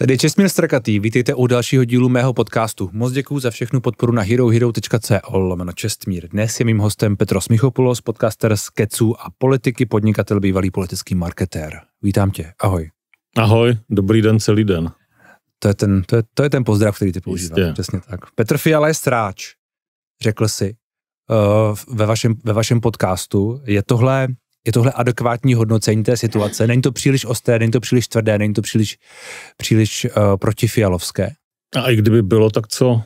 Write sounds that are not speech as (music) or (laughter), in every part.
Tady je Česmír Strakatý, vítejte u dalšího dílu mého podcastu. Moc děkuji za všechnu podporu na herohero.co lomeno Čestmír. Dnes je mým hostem Petro Smichopoulos, podcaster z Keců a politiky, podnikatel, bývalý politický marketér. Vítám tě, ahoj. Ahoj, dobrý den celý den. To je ten, to je, to je ten pozdrav, který ty používáš. Přesně tak. Petr Fiala je stráč, řekl si uh, ve, vašem, ve vašem podcastu. Je tohle je tohle adekvátní hodnocení té situace? Není to příliš ostré, není to příliš tvrdé, není to příliš, příliš uh, protifialovské? A i kdyby bylo, tak co?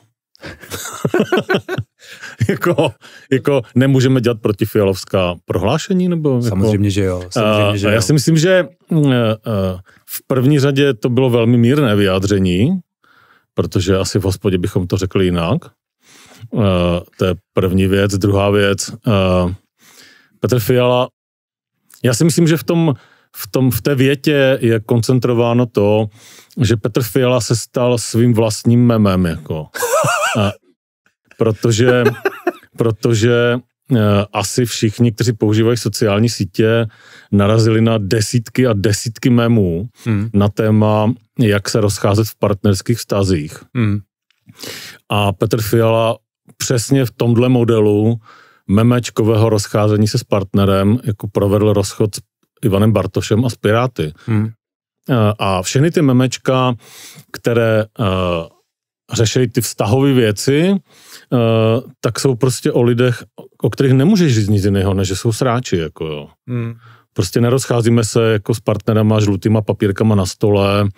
(laughs) jako, jako nemůžeme dělat protifialovská prohlášení? Nebo jako- samozřejmě, jako, že jo. Samozřejmě, uh, že jo. Já si myslím, že uh, v první řadě to bylo velmi mírné vyjádření, protože asi v hospodě bychom to řekli jinak. Uh, to je první věc. Druhá věc, uh, Petr Fiala já si myslím, že v tom, v tom, v té větě je koncentrováno to, že Petr Fiala se stal svým vlastním memem, jako. A, protože, protože eh, asi všichni, kteří používají sociální sítě, narazili na desítky a desítky memů hmm. na téma, jak se rozcházet v partnerských vztazích. Hmm. A Petr Fiala přesně v tomhle modelu memečkového rozcházení se s partnerem jako provedl rozchod s Ivanem Bartošem a s Piráty. Hmm. Eh, a všechny ty memečka, které uh, řešejí ty vztahové věci, uh, tak jsou prostě o lidech, o kterých nemůžeš říct nic jiného, než že jsou sráči. Jako jo. Hmm. Prostě nerozcházíme se jako s partnerama žlutýma papírkama na stole,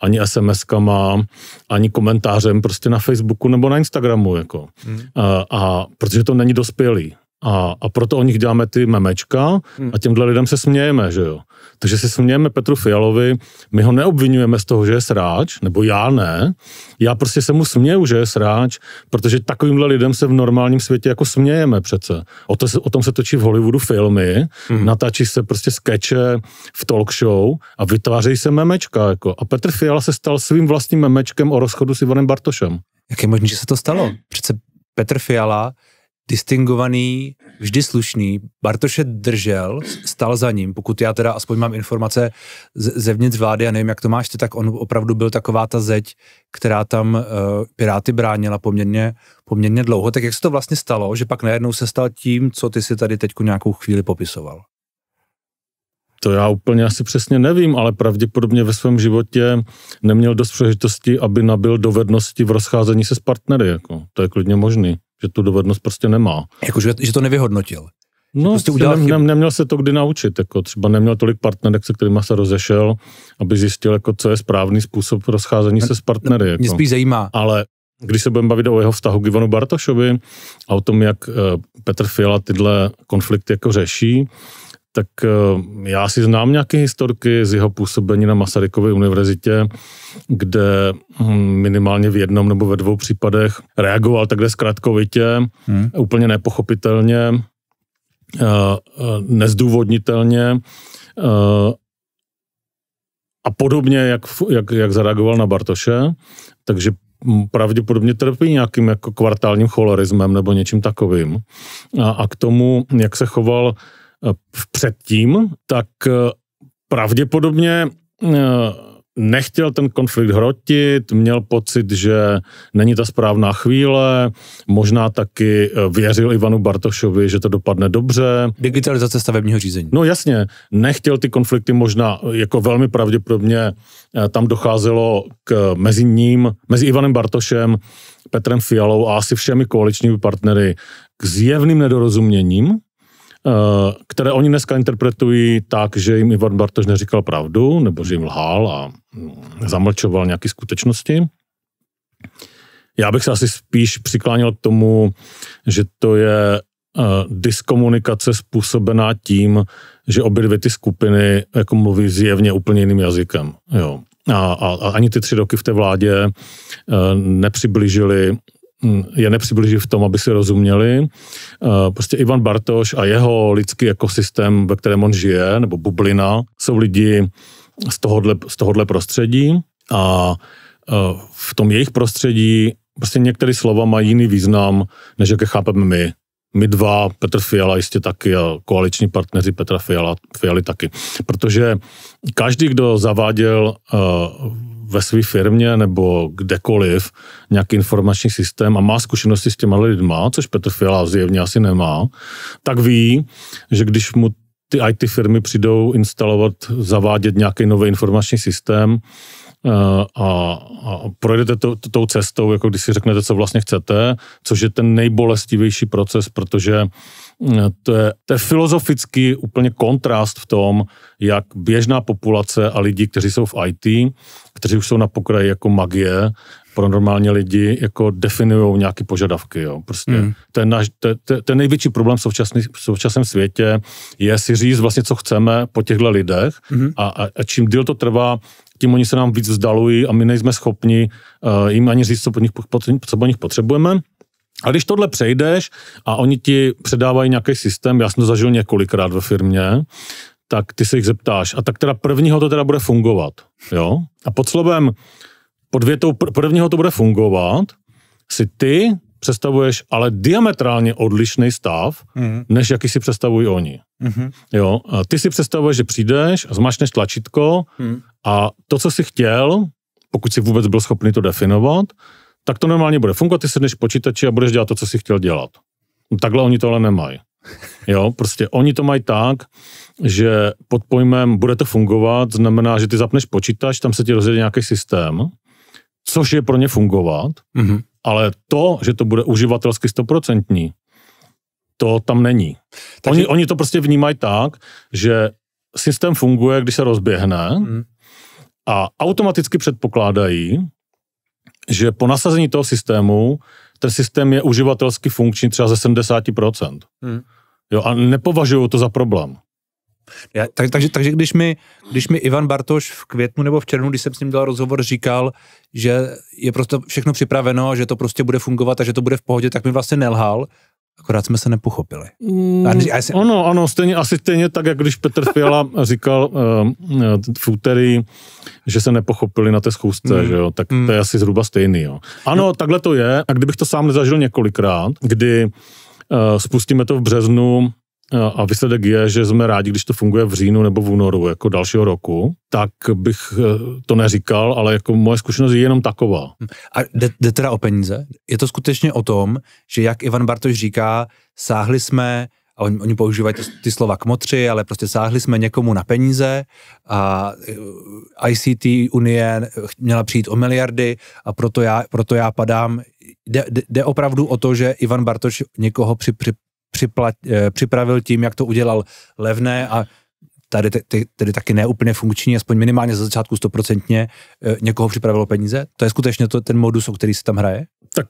ani SMS-kama, ani komentářem prostě na Facebooku nebo na Instagramu. Jako. Hmm. A, a protože to není dospělý. A, a proto o nich děláme ty memečka hmm. a těmhle lidem se smějeme, že jo. Takže se smějeme Petru Fialovi, my ho neobvinujeme z toho, že je sráč, nebo já ne. Já prostě se mu směju, že je sráč, protože takovýmhle lidem se v normálním světě jako smějeme přece. O, to, o tom se točí v Hollywoodu filmy, hmm. natáčí se prostě skeče v talk show a vytvářejí se memečka. Jako. A Petr Fiala se stal svým vlastním memečkem o rozchodu s Ivanem Bartošem. Jak je možné, že se to stalo? Přece Petr Fiala distingovaný, vždy slušný. Bartoše držel, stál za ním, pokud já teda aspoň mám informace zevnitř vlády a nevím, jak to máš ty, tak on opravdu byl taková ta zeď, která tam uh, Piráty bránila poměrně, poměrně dlouho. Tak jak se to vlastně stalo, že pak najednou se stal tím, co ty si tady teď nějakou chvíli popisoval? To já úplně asi přesně nevím, ale pravděpodobně ve svém životě neměl dost přežitosti, aby nabil dovednosti v rozcházení se s partnery. Jako. To je klidně možný že tu dovednost prostě nemá. Jakože že to nevyhodnotil. No, prostě udělal ne, ne, neměl se to kdy naučit, jako třeba neměl tolik partnerek, se kterými se rozešel, aby zjistil, jako, co je správný způsob rozcházení ne, se s partnery. Jako. Mě spíš zajímá. Ale když se budeme bavit o jeho vztahu k Ivanu Bartošovi a o tom, jak eh, Petr Fiala tyhle konflikty jako řeší, tak eh, já si znám nějaké historky z jeho působení na Masarykově univerzitě, kde hm, minimálně v jednom nebo ve dvou případech reagoval takhle zkratkovitě, hmm. úplně nepochopitelně, eh, eh, nezdůvodnitelně a podobně, jak, jak, jak zareagoval na Bartoše, takže hm, pravděpodobně trpí nějakým jako kvartálním cholerismem nebo něčím takovým. A, a k tomu, jak se choval Eh, předtím, tak eh, pravděpodobně eh, nechtěl ten konflikt hrotit, měl pocit, že není ta správná chvíle, možná taky věřil Ivanu Bartošovi, že to dopadne dobře. Digitalizace stavebního řízení. No jasně, nechtěl ty konflikty možná, jako velmi pravděpodobně tam docházelo k mezi ním, mezi Ivanem Bartošem, Petrem Fialou a asi všemi koaličními partnery k zjevným nedorozuměním, Eh, které oni dneska interpretují tak, že jim Ivan Bartoš neříkal pravdu, nebo že jim lhal a mm, zamlčoval nějaké skutečnosti. Já bych se asi spíš přiklánil k tomu, že to je eh, diskomunikace způsobená tím, že obě dvě ty skupiny jako mluví zjevně úplně jiným jazykem. Jo. A, a, a ani ty tři roky v té vládě eh, nepřiblížily Mm, je nepřibliží v tom, aby si rozuměli. Eh, prostě Ivan Bartoš a jeho lidský ekosystém, ve kterém on žije, nebo bublina, jsou lidi z tohohle, z tohohle prostředí a eh, v tom jejich prostředí prostě některé slova mají jiný význam, než jaké chápeme my. My dva, Petr Fiala jistě taky a koaliční partneři Petra Fiala, Fialy taky. Protože každý, kdo zaváděl uh, ve své firmě nebo kdekoliv nějaký informační systém a má zkušenosti s těma lidma, což Petr Fiala zjevně asi nemá, tak ví, že když mu ty IT firmy přijdou instalovat, zavádět nějaký nový informační systém, eh, a, a projdete to, to, tou cestou, jako když si řeknete, co vlastně chcete, což je ten nejbolestivější proces, protože to je, to je filozoficky úplně kontrast v tom, jak běžná populace a lidi, kteří jsou v IT, kteří už jsou na pokraji jako magie, pro normální lidi jako definují nějaké požadavky. Jo. Prostě mm. ten, naš, ten, ten největší problém v, současný, v současném světě je si říct vlastně, co chceme po těchto lidech mm. a, a, a čím díl to trvá, tím oni se nám víc vzdalují a my nejsme schopni uh, jim ani říct, co po nich, po, co po nich potřebujeme. A když tohle přejdeš a oni ti předávají nějaký systém, já jsem to zažil několikrát ve firmě, tak ty se jich zeptáš, a tak teda prvního to teda bude fungovat, jo? A pod slovem, pod větou prvního to bude fungovat, si ty představuješ ale diametrálně odlišný stav, mm. než jaký si představují oni. Mm-hmm. Jo, a ty si představuješ, že přijdeš, zmačneš tlačítko mm. a to, co jsi chtěl, pokud jsi vůbec byl schopný to definovat, tak to normálně bude fungovat, ty sedneš počítači a budeš dělat to, co si chtěl dělat. No, takhle oni tohle nemají. Jo, prostě oni to mají tak, že pod pojmem bude to fungovat, znamená, že ty zapneš počítač, tam se ti rozjede nějaký systém, což je pro ně fungovat, mm-hmm. ale to, že to bude uživatelsky stoprocentní, to tam není. Takže... Oni, oni to prostě vnímají tak, že systém funguje, když se rozběhne mm. a automaticky předpokládají, že po nasazení toho systému, ten systém je uživatelsky funkční třeba ze 70%. Hmm. Jo, a nepovažuju to za problém. Já, tak, takže, takže když, mi, když mi Ivan Bartoš v květnu nebo v červnu, když jsem s ním dělal rozhovor, říkal, že je prostě všechno připraveno, že to prostě bude fungovat a že to bude v pohodě, tak mi vlastně nelhal, Akorát jsme se nepochopili. Mm, ano, ano, stejně, asi stejně tak, jak když Petr Fiala (laughs) říkal uh, v úterý, že se nepochopili na té schůzce, mm. že jo, tak mm. to je asi zhruba stejný, jo. Ano, no. takhle to je, a kdybych to sám nezažil několikrát, kdy uh, spustíme to v březnu, a výsledek je, že jsme rádi, když to funguje v říjnu nebo v únoru jako dalšího roku, tak bych e, to neříkal, ale jako moje zkušenost je jenom taková. A jde, jde teda o peníze? Je to skutečně o tom, že jak Ivan Bartoš říká, sáhli jsme a oni, oni používají ty, ty slova kmotři, ale prostě sáhli jsme někomu na peníze a e, ICT Unie měla přijít o miliardy a proto já, proto já padám. Jde, jde opravdu o to, že Ivan Bartoš někoho při, při, připlat, eh, připravil tím, jak to udělal levné a tady, tady, tady taky neúplně funkční, aspoň minimálně za začátku stoprocentně, eh, někoho připravilo peníze? To je skutečně to, ten modus, o který se tam hraje? Tak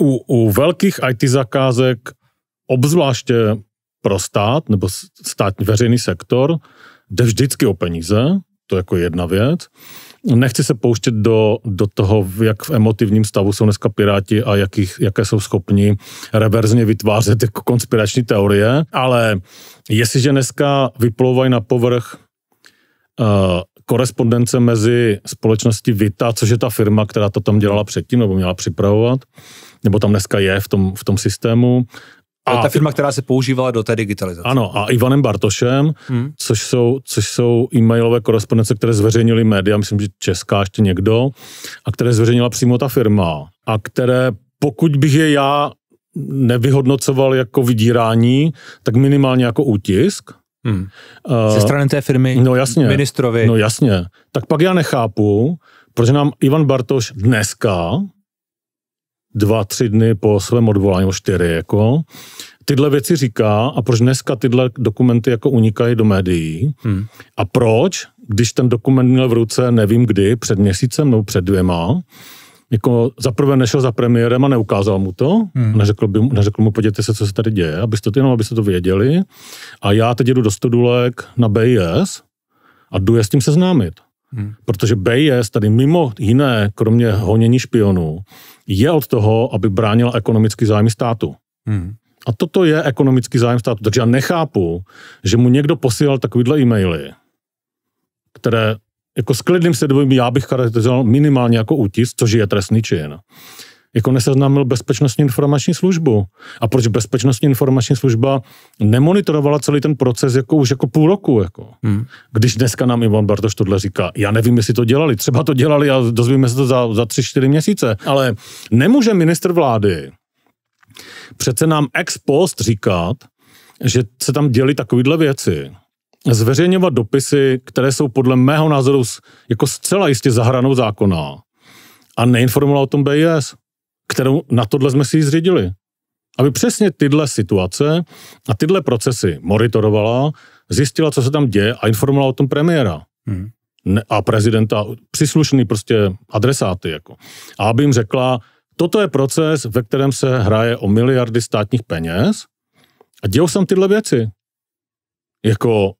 uh, u, u velkých IT zakázek, obzvláště pro stát nebo státní veřejný sektor, jde vždycky o peníze, to je jako jedna věc. No, nechci se pouštět do, do toho, jak v emotivním stavu jsou dneska Piráti a jakých, jaké jsou schopni reverzně vytvářet jako konspirační teorie, ale jestliže dneska vyplouvají na povrch uh, korespondence mezi společností Vita, což je ta firma, která to tam dělala předtím, nebo měla připravovat, nebo tam dneska je v tom, v tom systému, a ta firma, která se používala do té digitalizace. Ano, a Ivanem Bartošem, hmm. což, jsou, což jsou e-mailové korespondence, které zveřejnili média, myslím, že česká ještě někdo, a které zveřejnila přímo ta firma. A které, pokud bych je já nevyhodnocoval jako vydírání, tak minimálně jako útisk. Hmm. Ze strany té firmy, no jasně, ministrovi. No jasně. Tak pak já nechápu, proč nám Ivan Bartoš dneska dva, tři dny po svém odvolání, o čtyři, jako. Tyhle věci říká a proč dneska tyhle dokumenty jako unikají do médií hmm. a proč, když ten dokument měl v ruce, nevím kdy, před měsícem nebo před dvěma, jako zaprvé nešel za premiérem a neukázal mu to, hmm. neřekl, by, neřekl mu, podívejte se, co se tady děje, abyste to jenom, abyste to věděli. A já teď jdu do Stodulek na BIS a jdu je s tím seznámit. Hmm. Protože BIS tady mimo jiné, kromě honění špionů, je od toho, aby bránila ekonomický zájmy státu. Hmm. A toto je ekonomický zájem státu. Takže já nechápu, že mu někdo posílal takovýhle e-maily, které jako s klidným svědomím já bych charakterizoval minimálně jako útis, což je trestný čin jako neseznámil bezpečnostní informační službu. A proč bezpečnostní informační služba nemonitorovala celý ten proces jako už jako půl roku. Jako. Hmm. Když dneska nám Ivan Bartoš tohle říká, já nevím, jestli to dělali, třeba to dělali a dozvíme se to za, za tři, čtyři měsíce, ale nemůže minister vlády přece nám ex post říkat, že se tam děli takovýhle věci zveřejňovat dopisy, které jsou podle mého názoru jako zcela jistě zahranou zákona a neinformoval o tom BIS kterou na tohle jsme si ji zřídili. Aby přesně tyhle situace a tyhle procesy monitorovala, zjistila, co se tam děje a informovala o tom premiéra. Hmm. A prezidenta, příslušný prostě adresáty. Jako. A aby jim řekla, toto je proces, ve kterém se hraje o miliardy státních peněz a dějou se tam tyhle věci. Jako,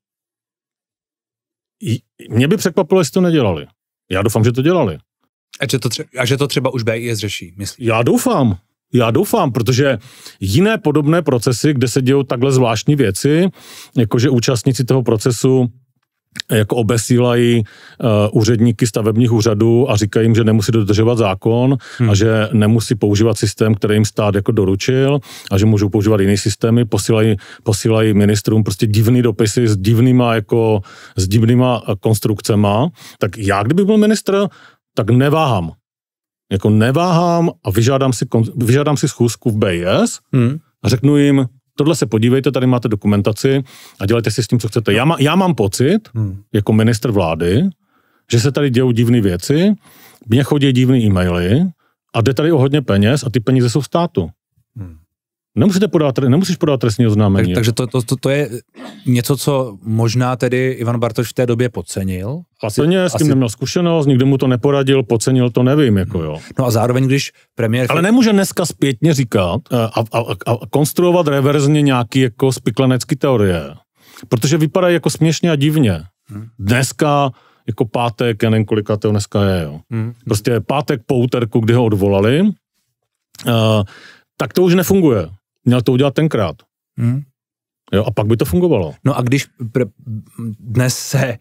mě by překvapilo, jestli to nedělali. Já doufám, že to dělali. A že to, třeba, a že to třeba už BIS řeší, myslím. Já doufám. Já doufám, protože jiné podobné procesy, kde se dějou takhle zvláštní věci, jakože účastníci toho procesu jako obesílají uh, úředníky stavebních úřadů a říkají jim, že nemusí dodržovat zákon hmm. a že nemusí používat systém, který jim stát jako doručil a že můžou používat jiný systémy, posílají, posílají ministrům prostě divný dopisy s divnýma jako, s divnýma eh, konstrukcema, tak já kdyby byl ministr, tak neváhám. Jako neváhám a vyžádám si, vyžádám si schůzku v BIS hmm. a řeknu jim, tohle se podívejte, tady máte dokumentaci a dělejte si s tím, co chcete. Já, má, já mám pocit, hmm. jako minister vlády, že se tady dějou divné věci, mně chodí divné e-maily a jde tady o hodně peněz a ty peníze jsou v státu. Nemusíte podat, nemusíš podat trestní oznámení. Tak, takže to, to, to, to, je něco, co možná tedy Ivan Bartoš v té době podcenil. ne, s tím asi... neměl zkušenost, nikdo mu to neporadil, podcenil to, nevím. Jako jo. No a zároveň, když premiér... Ale nemůže dneska zpětně říkat eh, a, a, a, a konstruovat reverzně nějaký jako spiklenecký teorie, protože vypadá jako směšně a divně. Hmm. Dneska jako pátek, já nevím, kolika to dneska je, jo. Hmm. Prostě pátek po úterku, kdy ho odvolali, uh, tak to už nefunguje. Měl to udělat tenkrát. Hmm. Jo, a pak by to fungovalo. No a když pr- dnes se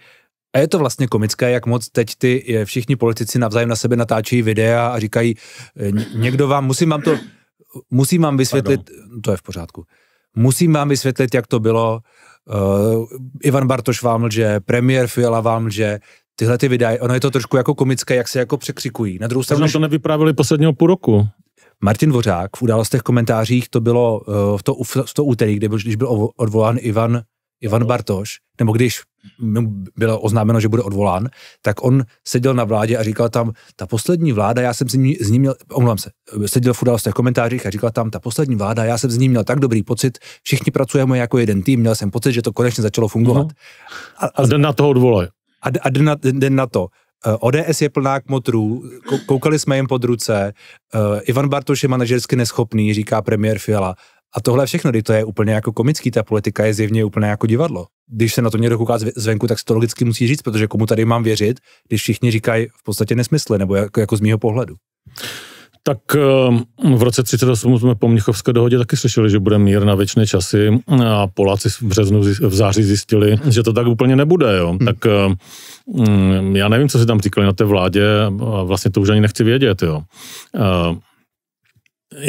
a je to vlastně komické, jak moc teď ty všichni politici navzájem na sebe natáčí videa a říkají, e, někdo vám, musím vám to, musím vám vysvětlit, Pardon. to je v pořádku, musím vám vysvětlit, jak to bylo, uh, Ivan Bartoš vám lže, premiér Fiala vám lže, tyhle ty videa, ono je to trošku jako komické, jak se jako překřikují. Na druhou stranu... to nevyprávili posledního půl roku. Martin Vořák v událostech komentářích, to bylo uh, v to, v to úterý, kdy, když byl odvolán Ivan, Ivan Bartoš, nebo když bylo oznámeno, že bude odvolán, tak on seděl na vládě a říkal tam, ta poslední vláda, já jsem s ním, s ním měl, omlouvám se, seděl v událostech komentářích a říkal tam, ta poslední vláda, já jsem s ním měl tak dobrý pocit, všichni pracujeme jako jeden tým, měl jsem pocit, že to konečně začalo fungovat. Uh-huh. A, a, a den na to odvolal. A, a den, na, den na to Eh, ODS je plná kmotrů, koukali jsme jim pod ruce, eh, Ivan Bartoš je manažersky neschopný, říká premiér Fiala. A tohle všechno, kdy to je úplně jako komický, ta politika je zjevně úplně jako divadlo. Když se na to někdo kouká zvenku, tak se to logicky musí říct, protože komu tady mám věřit, když všichni říkají v podstatě nesmysly, nebo jako, jako z mýho pohledu tak eh, v roce 38 jsme po Mnichovské dohodě taky slyšeli, že bude mír na věčné časy a Poláci v březnu, v září zjistili, že to tak úplně nebude, jo. Hmm. Tak eh, mm, já nevím, co si tam říkali na té vládě a vlastně to už ani nechci vědět, jo. Eh,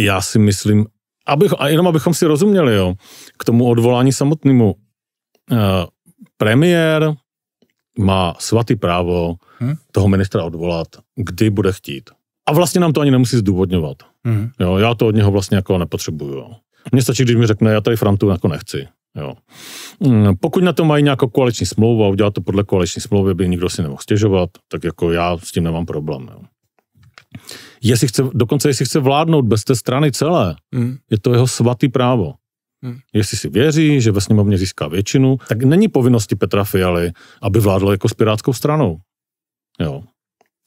já si myslím, abych, a jenom abychom si rozuměli, jo, k tomu odvolání samotnému. Premiér má svatý právo hmm. toho ministra odvolat, kdy bude chtít. A vlastně nám to ani nemusí zdůvodňovat. Mm. Jo, já to od něho vlastně jako nepotřebuju. Jo. Mně stačí, když mi řekne, já tady Frantu jako nechci. Jo. Mm, pokud na to mají nějakou koaliční smlouvu a udělat to podle koaliční smlouvy, aby nikdo si nemohl stěžovat, tak jako já s tím nemám problém. Jo. Jestli chce, dokonce jestli chce vládnout bez té strany celé, mm. je to jeho svatý právo. Hmm. Jestli si věří, že ve sněmovně získá většinu, tak není povinnosti Petra Fialy, aby vládl jako s pirátskou stranou. Jo.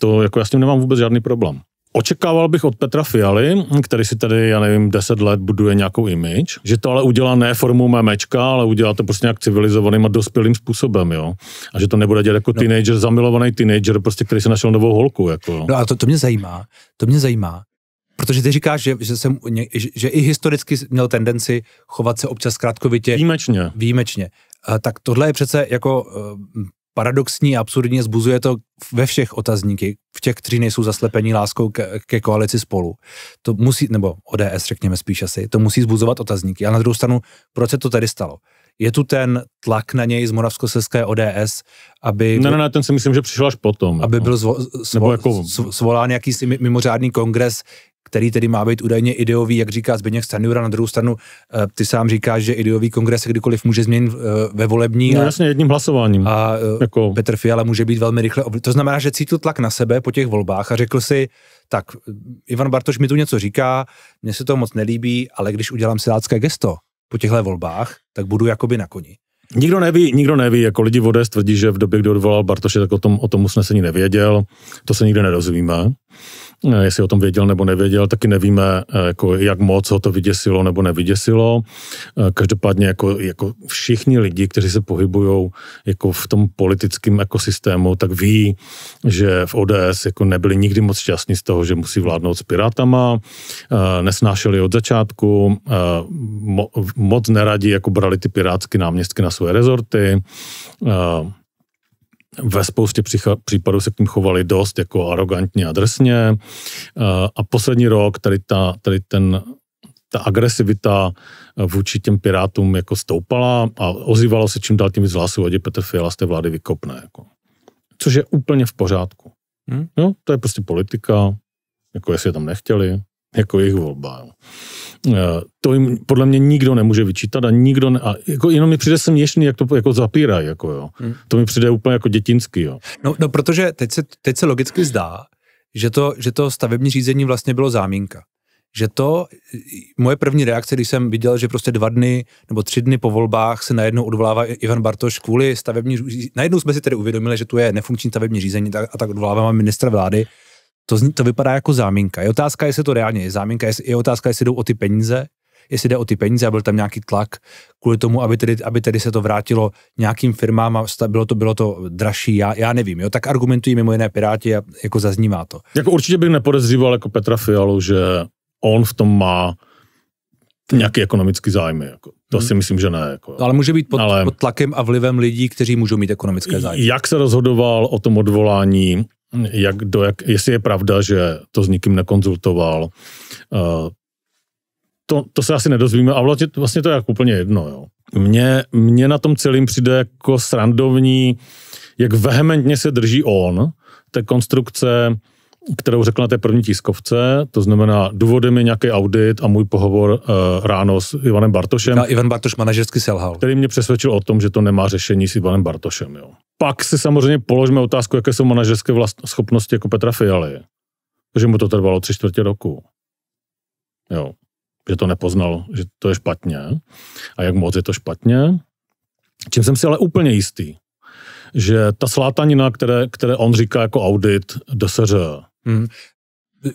To jako já s tím nemám vůbec žádný problém. Očekával bych od Petra Fialy, který si tady, já nevím, 10 let buduje nějakou image, že to ale udělá ne formou memečka, ale udělá to prostě nějak civilizovaným a dospělým způsobem, jo. A že to nebude dělat jako no. teenager, zamilovaný teenager, prostě, který si našel novou holku, jako. No a to, to mě zajímá, to mě zajímá, Protože ty říkáš, že, že, jsem, že i historicky měl tendenci chovat se občas krátkovitě. Výjimečně. Výjimečně. Tak tohle je přece jako paradoxní a absurdně zbuzuje to ve všech otazníky, v těch, kteří nejsou zaslepení láskou ke, ke koalici spolu. To musí, nebo ODS řekněme spíš asi, to musí zbuzovat otazníky. A na druhou stranu, proč se to tady stalo? Je tu ten tlak na něj z moravskoslezské ODS, aby... Ne, ne, ne, ten si myslím, že přišel až potom. Aby jako. byl zvo, svo, Nebo jako... svolán jakýsi mimořádný kongres, který tedy má být údajně ideový, jak říká Zbigněk Stanjura. Na druhou stranu, eh, ty sám říkáš, že ideový kongres se kdykoliv může změnit eh, ve volební. No, a, jasně, jedním hlasováním. A eh, jako... Petr Fiala může být velmi rychle. To znamená, že cítil tlak na sebe po těch volbách a řekl si, tak Ivan Bartoš mi tu něco říká, mně se to moc nelíbí, ale když udělám silácké gesto po těchto volbách, tak budu jakoby na koni. Nikdo neví, nikdo neví, jako lidi v ODS tvrdí, že v době, kdy odvolal Bartoše, tak o tom, o tom usnesení nevěděl, to se nikdy nedozvíme. Eh, jestli o tom věděl nebo nevěděl, taky nevíme, eh, jako, jak moc ho to vyděsilo nebo nevyděsilo. Eh, každopádně jako, jako všichni lidi, kteří se pohybují jako v tom politickém ekosystému, tak ví, že v ODS jako nebyli nikdy moc šťastní z toho, že musí vládnout s pirátama, nesnášeli od začátku, moc neradi jako brali ty pirátské náměstky na své rezorty, ve spoustě případů se k ním chovali dost jako arrogantně a drsně. Eh, a poslední rok tady, ta, tady ten, ta agresivita eh, vůči těm pirátům jako stoupala a ozývalo se čím dál tím víc hlasů, ať Petr Fiala z té vlády vykopne. Jako. Což je úplně v pořádku. Hmm? Jo, to je prostě politika, jako jestli je tam nechtěli, jako jejich volba. Jo. Eh, to jim podle mě nikdo nemůže vyčítat a nikdo ne, a jako jenom mi přijde směšný, jak to jako zapírají, jako jo. Hmm. To mi přijde úplně jako dětinský, jo. No, no protože teď se, teď se logicky zdá, že to, že to stavební řízení vlastně bylo zámínka. Že to, moje první reakce, když jsem viděl, že prostě dva dny nebo tři dny po volbách se najednou odvolává Ivan Bartoš kvůli stavební, najednou jsme si tedy uvědomili, že tu je nefunkční stavební řízení tak, a tak odvoláváme ministra vlády, to, to vypadá jako záminka. Je otázka, jestli to reálně je záminka, jestli, je otázka, jestli jdou o ty peníze, jestli jde o ty peníze a byl tam nějaký tlak kvůli tomu, aby tedy, aby tedy se to vrátilo nějakým firmám a bylo to, bylo to dražší, já, já nevím, jo, tak argumentují mimo jiné Piráti a jako zaznívá to. Jako určitě bych nepodezříval jako Petra Fialu, že on v tom má nějaký ekonomický zájmy. Jako. To hmm. si myslím, že ne. Jako. No, ale může být pod, Ale pod tlakem a vlivem lidí, kteří můžou mít ekonomické zájmy. Jak se rozhodoval o tom odvolání jak, do jak, jestli je pravda, že to s nikým nekonzultoval. Eh, to, to se asi nedozvíme a vlastně, vlastně to je jak úplně jedno. Jo. Mně, mně na tom celým přijde jako srandovní, jak vehementně se drží on té konstrukce kterou řekl na té první tiskovce, to znamená důvodem je nějaký audit a můj pohovor uh, ráno s Ivanem Bartošem. A Ivan Bartoš manažersky selhal. Který mě přesvědčil o tom, že to nemá řešení s Ivanem Bartošem. Jo. Pak si samozřejmě položme otázku, jaké jsou manažerské vlast- schopnosti jako Petra Fialy. Že mu to trvalo tři čtvrtě roku. Jo. Že to nepoznal, že to je špatně. A jak moc je to špatně. Čím jsem si ale úplně jistý, že ta slátanina, které, které on říká jako audit DSŘ, Mm.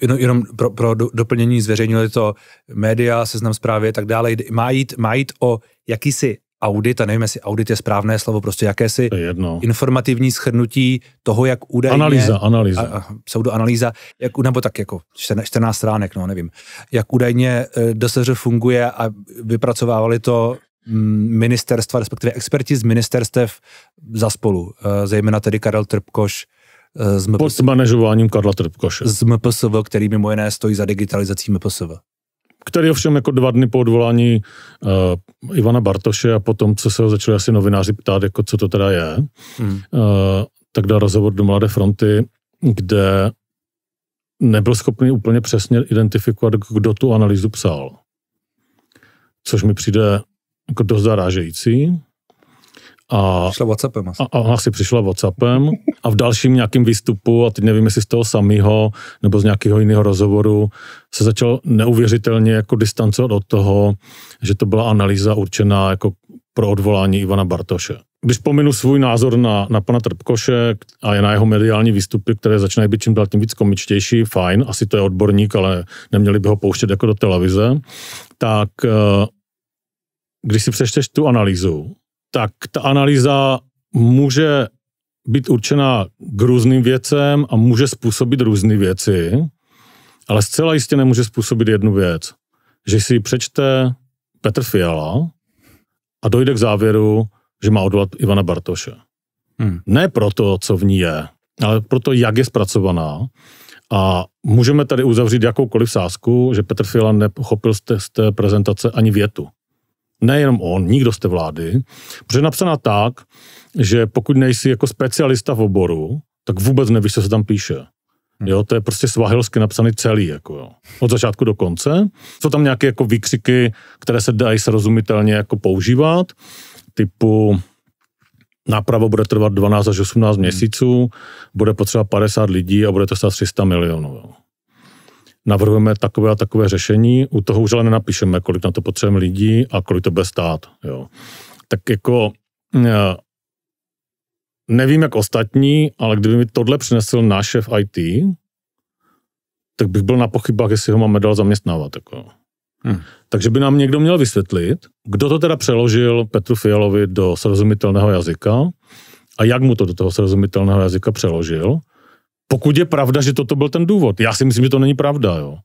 Jenom, jenom pro, pro doplnění zveřejnili to média, seznam zprávy a tak dále. Má jít, má jít o jakýsi audit, a nevím, jestli audit je správné slovo, prostě jakési je jedno. informativní schrnutí toho, jak údajně... Analýza, analýza. A, a, pseudoanalýza, jak, nebo tak jako 14 stránek, no nevím. Jak údajně eh, DSŘ funguje a vypracovávali to mm, ministerstva, respektive experti z ministerstev za spolu, eh, zejména tedy Karel Trpkoš Eh, z MPS... Pod manažováním Karla Trpkoše. Z MPSV, který mimo jiné stojí za digitalizací MPSV. Který ovšem jako dva dny po odvolání uh, Ivana Bartoše a potom, co se ho začali asi novináři ptát, jako co to teda je, hmm. uh, tak dal rozhovor do Mladé fronty, kde nebyl schopný úplně přesně identifikovat, kdo tu analýzu psal. Což mi přijde jako dost zarážející, a, přišla Whatsappem asi. A, a ona si přišla Whatsappem a v dalším nějakým výstupu, a teď nevím, jestli z toho samého nebo z nějakého jiného rozhovoru, se začal neuvěřitelně jako distancovat od toho, že to byla analýza určená jako pro odvolání Ivana Bartoše. Když pominu svůj názor na, na pana Trpkoše a je na jeho mediální výstupy, které začínají být čím dál tím víc komičtější, fajn, asi to je odborník, ale neměli by ho pouštět jako do televize, tak eh, když si přečteš tu analýzu, tak ta analýza může být určena k různým věcem a může způsobit různé věci, ale zcela jistě nemůže způsobit jednu věc, že si přečte Petr Fiala a dojde k závěru, že má odvolat Ivana Bartoše. Hmm. Ne proto, co v ní je, ale proto, jak je zpracovaná. A můžeme tady uzavřít jakoukoliv sázku, že Petr Fiala nepochopil z té, z té prezentace ani větu nejenom on, nikdo z té vlády, protože je napsaná tak, že pokud nejsi jako specialista v oboru, tak vůbec nevíš, co se tam píše. Hmm. Jo, to je prostě svahilsky napsaný celý, jako jo. Od začátku do konce. Jsou tam nějaké jako výkřiky, které se dají srozumitelně jako používat, typu náprava bude trvat 12 až 18 hmm. měsíců, bude potřeba 50 lidí a bude to stát 300 milionů. Jo navrhujeme takové a takové řešení, u toho už ale nenapíšeme, kolik na to potřebujeme lidí a kolik to bude stát. Jo. Tak jako eh, nevím jak ostatní, ale kdyby mi tohle přinesl náš šéf IT, tak bych byl na pochybách, jestli ho máme dál zaměstnávat. Jako. Hmm. Takže by nám někdo měl vysvětlit, kdo to teda přeložil Petru Fialovi do srozumitelného jazyka a jak mu to do toho srozumitelného jazyka přeložil pokud je pravda, že toto byl ten důvod. Já si myslím, že to není pravda, jo.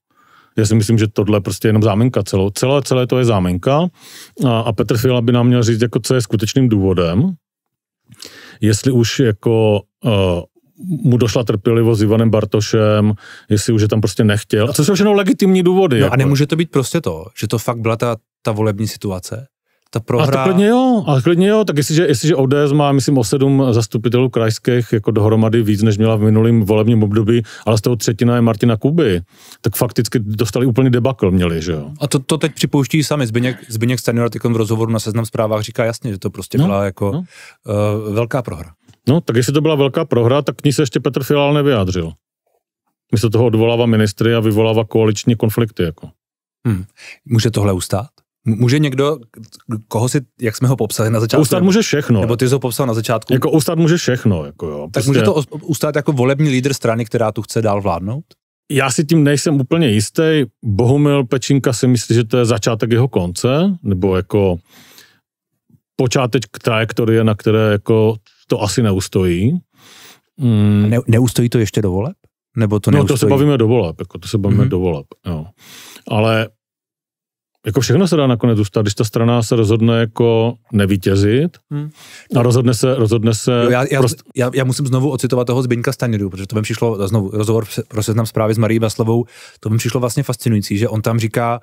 Já si myslím, že tohle je prostě jenom zámenka celou. Celé, celé to je zámenka a, a Petr Fila by nám měl říct, jako co je skutečným důvodem, jestli už jako uh, mu došla trpělivost s Ivanem Bartošem, jestli už je tam prostě nechtěl. A co jsou všechno legitimní důvody? No jako. a nemůže to být prostě to, že to fakt byla ta, ta volební situace? ta prohra... A to klidně jo, a klidně jo, tak jestliže, jestliže ODS má, myslím, o sedm zastupitelů krajských jako dohromady víc, než měla v minulém volebním období, ale z toho třetina je Martina Kuby, tak fakticky dostali úplně debakl, měli, že jo. A to, to teď připouští sami. Zbyněk, Zbyněk Stanjura v rozhovoru na Seznam zprávách říká jasně, že to prostě no, byla jako no. uh, velká prohra. No, tak jestli to byla velká prohra, tak k ní se ještě Petr Filál nevyjádřil. Místo toho odvolává ministry a vyvolává koaliční konflikty. Jako. Hmm. Může tohle ustát? Může někdo, koho si, jak jsme ho popsali na začátku? Ustát může všechno. Nebo ty jsi ho popsal na začátku? Jako ustát může všechno. Jako jo. Prostě... Tak může to ustát jako volební lídr strany, která tu chce dál vládnout? Já si tím nejsem úplně jistý. Bohumil Pečinka si myslí, že to je začátek jeho konce, nebo jako počátek trajektorie, na které jako to asi neustojí. Mm. Ne, neustojí to ještě do voleb? Nebo to neustojí? No to se bavíme do voleb, jako to se bavíme mm-hmm. do voleb, jo. Ale jako všechno se dá nakonec zůstat, když ta strana se rozhodne jako nevítězit hmm. a rozhodne se, rozhodne se... Jo, já, já, prost... já, já, musím znovu ocitovat toho Zbyňka Stanědu, protože to mi přišlo, znovu rozhovor pro seznam zprávy s Marí Vaslovou, to mi přišlo vlastně fascinující, že on tam říká,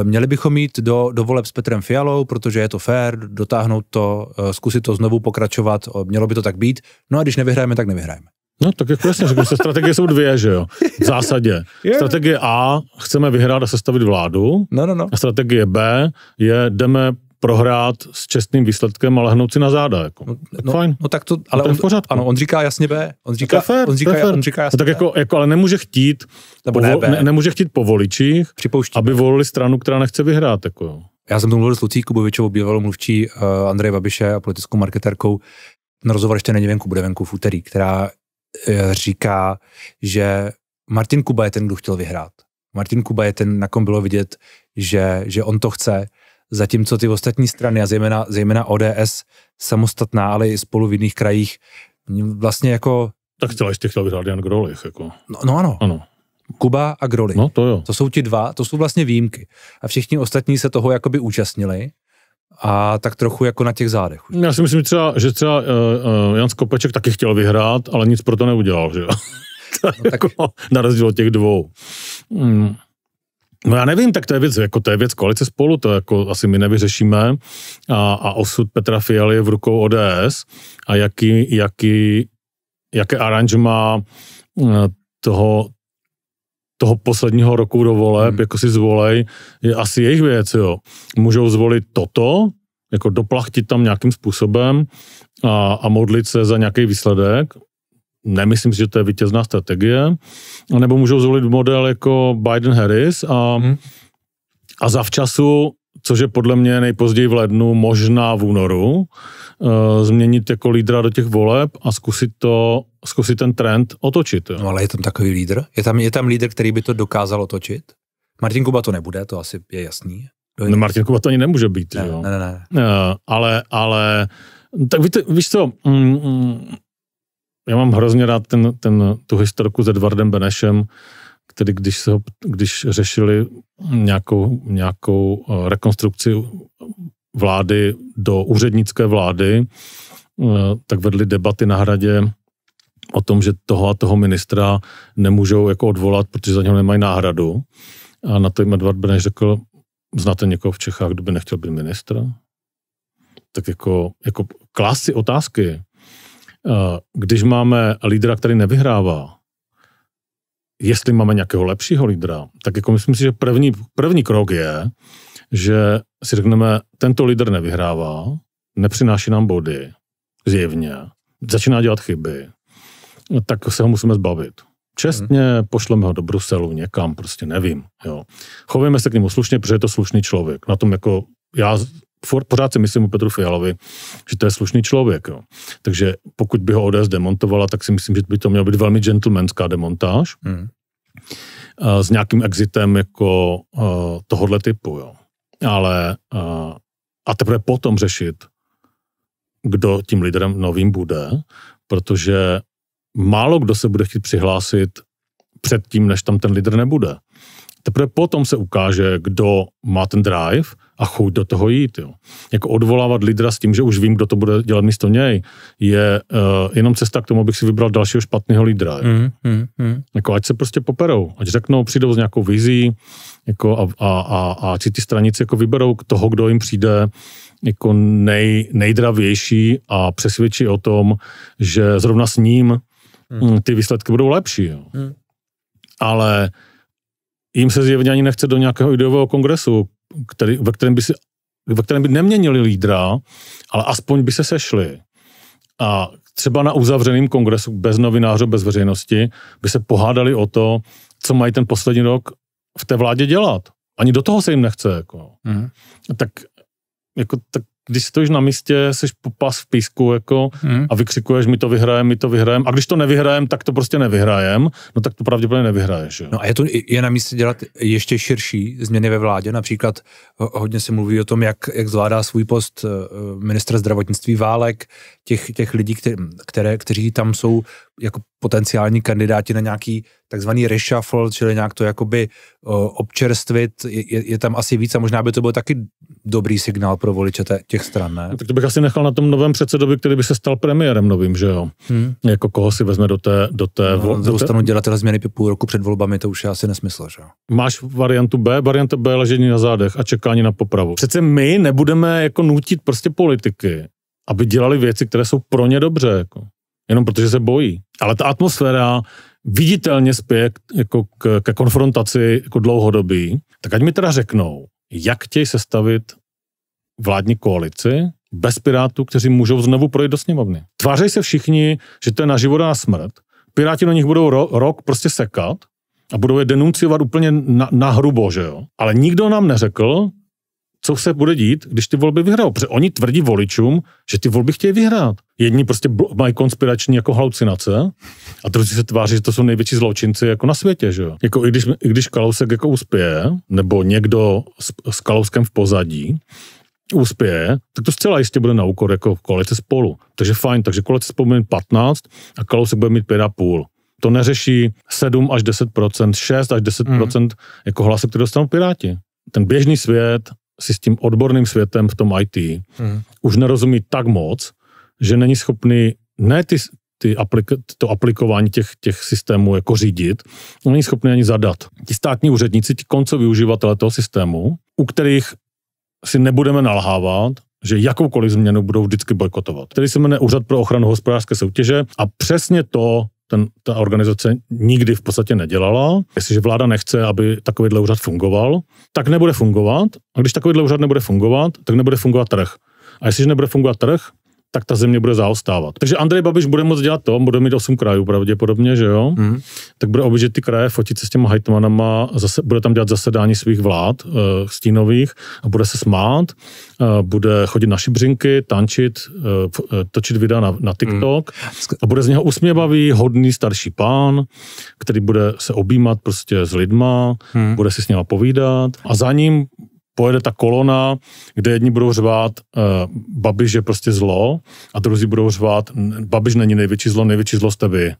eh, měli bychom jít do, do voleb s Petrem Fialou, protože je to fér, dotáhnout to, eh, zkusit to znovu pokračovat, mělo by to tak být, no a když nevyhrajeme, tak nevyhrajeme. No tak jako jasně řeknu, že strategie jsou dvě, že jo? V zásadě. Strategie A, chceme vyhrát a sestavit vládu. No, no, no. A strategie B je, jdeme prohrát s čestným výsledkem a lehnout si na záda. Jako. No, tak no, fajn. No tak to, ale to on, pořádku. ano, on říká jasně B. On říká, fér, on říká, on říká jasně no, tak jako, jako, ale nemůže chtít, Nebo povo, ne, ne, nemůže chtít po voličích, aby volili stranu, která nechce vyhrát. Jako. Já jsem to mluvil s Lucí Kubovičovou, bývalou mluvčí uh, Andreje Babiše a politickou marketérkou, Na rozhovor ještě není venku, bude venku v úterý, která Eh, říká, že Martin Kuba je ten, kdo chtěl vyhrát. Martin Kuba je ten, na kom bylo vidět, že, že on to chce, zatímco ty ostatní strany, a zejména, zejména ODS, samostatná, ale i spolu v jiných krajích, vlastně jako... Tak chtěla ještě chtěl vyhrát Jan Grolich, jako. No, no ano. ano. Kuba a Groli. No to jo. To jsou ti dva, to jsou vlastně výjimky. A všichni ostatní se toho jakoby účastnili a tak trochu jako na těch zádech. Já si myslím, že třeba, že třeba uh, uh, Jan Skopeček taky chtěl vyhrát, ale nic pro to neudělal, že jo? (laughs) no, tak... jako, na rozdíl od těch dvou. Hmm. No já nevím, tak to je věc, jako to je věc koalice spolu, to jako asi my nevyřešíme a, a osud Petra Fialy je v rukou ODS a jaký, jaký, jaké aranžma eh, toho, toho posledního roku do voleb, hmm. jako si zvolej, je asi jejich věc, jo. Můžou zvolit toto, jako doplachtit tam nějakým způsobem a, a modlit se za nějaký výsledek. Nemyslím si, že to je vítězná strategie. A nebo můžou zvolit model jako Biden-Harris a, hmm. a zavčasu což je podle mě nejpozději v lednu, možná v únoru, uh, změnit jako lídra do těch voleb a zkusit to zkusit ten trend otočit. Jo. No ale je tam takový lídr? Je tam, je tam lídr, který by to dokázal otočit? Martin Kuba to nebude, to asi je jasný. No, Martin Kuba to ani nemůže být. Ne, jo. ne, ne. ne. Eh, ale, ale, tak víte, víš co, mm, mm, já mám hrozně rád ten, ten, tu historiku s Edwardem Benešem, který když, se ho, když řešili nějakou, nějakou eh, rekonstrukci vlády do úřednické vlády, eh, tak vedli debaty na hradě o tom, že toho a toho ministra nemůžou jako odvolat, protože za něho nemají náhradu. A na to jim Edward Beneš řekl, znáte někoho v Čechách, kdo by nechtěl být ministr? Tak jako, jako klást si otázky. Eh, když máme lídra, který nevyhrává, jestli máme nějakého lepšího lídra, tak jako myslím si, že první, první krok je, že si řekneme, tento lídr nevyhrává, nepřináší nám body, zjevně, začíná dělat chyby, No, tak se ho musíme zbavit. Čestně hmm. pošleme ho do Bruselu někam, prostě nevím. Jo. Chovíme se k němu slušně, protože je to slušný člověk. Na tom jako já furt, pořád si myslím o Petru Fialovi, že to je slušný člověk. Jo. Takže pokud by ho ODS demontovala, tak si myslím, že by to mělo být velmi gentlemanská demontáž. Hmm. S nějakým exitem jako uh, tohohle typu. Jo. Ale uh, a teprve potom řešit, kdo tím lídrem novým bude, protože málo kdo se bude chtít přihlásit předtím, než tam ten lídr nebude. Teprve potom se ukáže, kdo má ten drive a chuť do toho jít. Jo. Jako odvolávat lídra s tím, že už vím, kdo to bude dělat místo něj, je uh, jenom cesta k tomu, abych si vybral dalšího špatného lídra. Mm, mm, mm. Jako ať se prostě poperou, ať řeknou, přijdou s nějakou vizí jako a, a, a, a si ty stranice jako vyberou k toho, kdo jim přijde jako nej, nejdravější a přesvědčí o tom, že zrovna s ním hmm. ty výsledky budou lepší. Jo. Hmm. Ale jim se zjevně ani nechce do nějakého ideového kongresu, který, ve, kterém by si, ve kterém by neměnili lídra, ale aspoň by se sešli. A třeba na uzavřeném kongresu bez novinářů, bez veřejnosti, by se pohádali o to, co mají ten poslední rok v té vládě dělat. Ani do toho se jim nechce. Jako. Hmm. Tak, jako, tak když stojíš na místě, seš popas v písku jako, hmm. a vykřikuješ, my to vyhrajeme, my to vyhrajeme. A když to nevyhrajeme, tak to prostě nevyhrajeme. No tak to pravděpodobně nevyhraješ. Jo? No a je, to, je na místě dělat ještě širší změny ve vládě. Například hodně se mluví o tom, jak, jak zvládá svůj post eh, ministra zdravotnictví Válek, těch, těch lidí, které, které, kteří tam jsou jako potenciální kandidáti na nějaký takzvaný reshuffle, čili nějak to jakoby občerstvit, je, je tam asi víc a možná by to byl taky dobrý signál pro voliče těch stran, ne? Tak to bych asi nechal na tom novém předsedovi, který by se stal premiérem novým, že jo? Hmm. Jako koho si vezme do té... Do té no, do dostanu dělat tyhle změny půl roku před volbami, to už je asi nesmysl, že jo? Máš variantu B, varianta B ležení na zádech a čekání na popravu. Přece my nebudeme jako nutit prostě politiky, aby dělali věci, které jsou pro ně dobře, jako jenom protože se bojí. Ale ta atmosféra viditelně spěje jako k, ke konfrontaci jako dlouhodobý. Tak ať mi teda řeknou, jak chtějí sestavit vládní koalici bez Pirátů, kteří můžou znovu projít do sněmovny. Tvářej se všichni, že to je na život a na smrt. Piráti na nich budou ro- rok prostě sekat a budou je denunciovat úplně na, na hrubo, že jo. Ale nikdo nám neřekl, co se bude dít, když ty volby vyhrajou. Protože oni tvrdí voličům, že ty volby chtějí vyhrát. Jedni prostě mají konspirační jako halucinace a druzí se tváří, že to jsou největší zločinci jako na světě. Že? Jako i když, i když Kalousek jako uspěje, nebo někdo s, s Kalouskem v pozadí, uspěje, tak to zcela jistě bude na úkor jako kolece spolu. Takže fajn, takže kolece spolu bude 15 a Kalousek bude mít 5,5 to neřeší 7 až 10 6 až 10 mm. jako hlasy, které dostanou Piráti. Ten běžný svět si s tím odborným světem v tom IT hmm. už nerozumí tak moc, že není schopný ne ty, ty aplik, to aplikování těch, těch systémů jako řídit, není schopný ani zadat. Ti státní úředníci, ti koncoví uživatelé toho systému, u kterých si nebudeme nalhávat, že jakoukoliv změnu budou vždycky bojkotovat. Který se jmenuje Úřad pro ochranu hospodářské soutěže a přesně to ten, ta organizace nikdy v podstatě nedělala. Jestliže vláda nechce, aby takovýhle úřad fungoval, tak nebude fungovat. A když takovýhle úřad nebude fungovat, tak nebude fungovat trh. A jestliže nebude fungovat trh, tak ta země bude zaostávat. Takže Andrej Babiš bude moc dělat to, bude mít 8 krajů pravděpodobně, že jo? Mm. Tak bude objíždět ty kraje, fotit se s těma hajtmanama, zase, bude tam dělat zasedání svých vlád e, stínových a bude se smát, e, bude chodit na šibřinky, tančit, e, točit videa na, na TikTok mm. a bude z něho usměvavý, hodný starší pán, který bude se objímat prostě s lidma, mm. bude si s něma povídat a za ním pojede ta kolona, kde jedni budou řvát, uh, Babiš je prostě zlo, a druzí budou řvát, Babiš není největší zlo, největší zlo jste vy.